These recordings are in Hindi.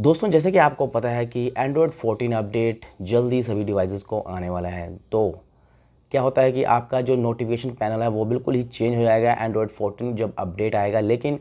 दोस्तों जैसे कि आपको पता है कि एंड्रॉयड 14 अपडेट जल्दी सभी डिवाइसेस को आने वाला है तो क्या होता है कि आपका जो नोटिफिकेशन पैनल है वो बिल्कुल ही चेंज हो जाएगा एंड्रॉयड 14 जब अपडेट आएगा लेकिन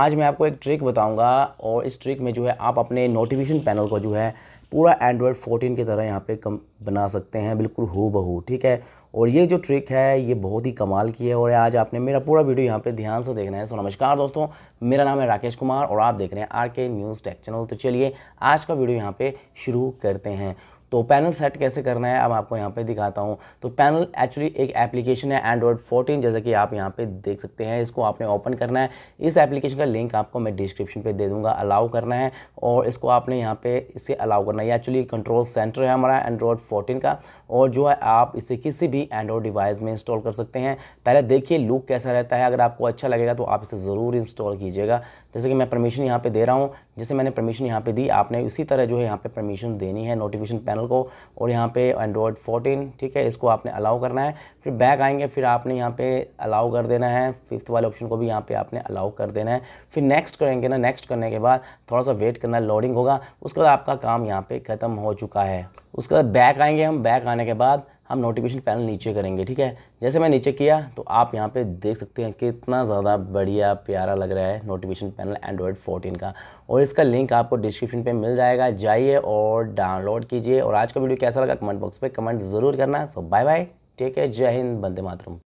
आज मैं आपको एक ट्रिक बताऊंगा और इस ट्रिक में जो है आप अपने नोटिफिकेशन पैनल को जो है पूरा एंड्रॉयड फोर्टीन की तरह यहाँ पर कम बना सकते हैं बिल्कुल हु बहू ठीक है और ये जो ट्रिक है ये बहुत ही कमाल की है और आज आपने मेरा पूरा वीडियो यहाँ पे ध्यान से देखना है सो नमस्कार दोस्तों मेरा नाम है राकेश कुमार और आप देख रहे हैं आर के न्यूज़ टेक चैनल तो चलिए आज का वीडियो यहाँ पे शुरू करते हैं तो पैनल सेट कैसे करना है अब आपको यहाँ पे दिखाता हूँ तो पैनल एक्चुअली एक एप्लीकेशन है एंड्रॉयड 14 जैसा कि आप यहाँ पे देख सकते हैं इसको आपने ओपन करना है इस एप्लीकेशन का लिंक आपको मैं डिस्क्रिप्शन पे दे दूँगा अलाउ करना है और इसको आपने यहाँ पे इसे अलाउ करना है एक्चुअली कंट्रोल सेंटर है हमारा एंड्रॉयड फोर्टीन का और जो है आप इसे किसी भी एंड्रॉयड डिवाइस में इंस्टॉल कर सकते हैं पहले देखिए लुक कैसा रहता है अगर आपको अच्छा लगेगा तो आप इसे ज़रूर इंस्टॉल कीजिएगा जैसे कि मैं परमिशन यहाँ पर दे रहा हूँ जैसे मैंने परमिशन यहाँ पर दी आपने उसी तरह जो है यहाँ पर परमिशन देनी है नोटिफिकेशन पैनल चैनल को और यहाँ पे एंड्रॉयड 14 ठीक है इसको आपने अलाउ करना है फिर बैक आएंगे फिर आपने यहाँ पे अलाउ कर देना है फिफ्थ वाले ऑप्शन को भी यहाँ पे आपने अलाउ कर देना है फिर नेक्स्ट करेंगे ना नेक्स्ट करने के बाद थोड़ा सा वेट करना लोडिंग होगा उसके बाद आपका काम यहाँ पर ख़त्म हो चुका है उसके बाद बैक आएंगे हम बैक आने के बाद हम नोटिफिकेशन पैनल नीचे करेंगे ठीक है जैसे मैं नीचे किया तो आप यहाँ पे देख सकते हैं कितना ज़्यादा बढ़िया प्यारा लग रहा है नोटिफिकेशन पैनल एंड्रॉयड 14 का और इसका लिंक आपको डिस्क्रिप्शन पे मिल जाएगा जाइए और डाउनलोड कीजिए और आज का वीडियो कैसा लगा कमेंट बॉक्स पर कमेंट ज़रूर करना so bye bye take care Jai Hind बंदे मातरम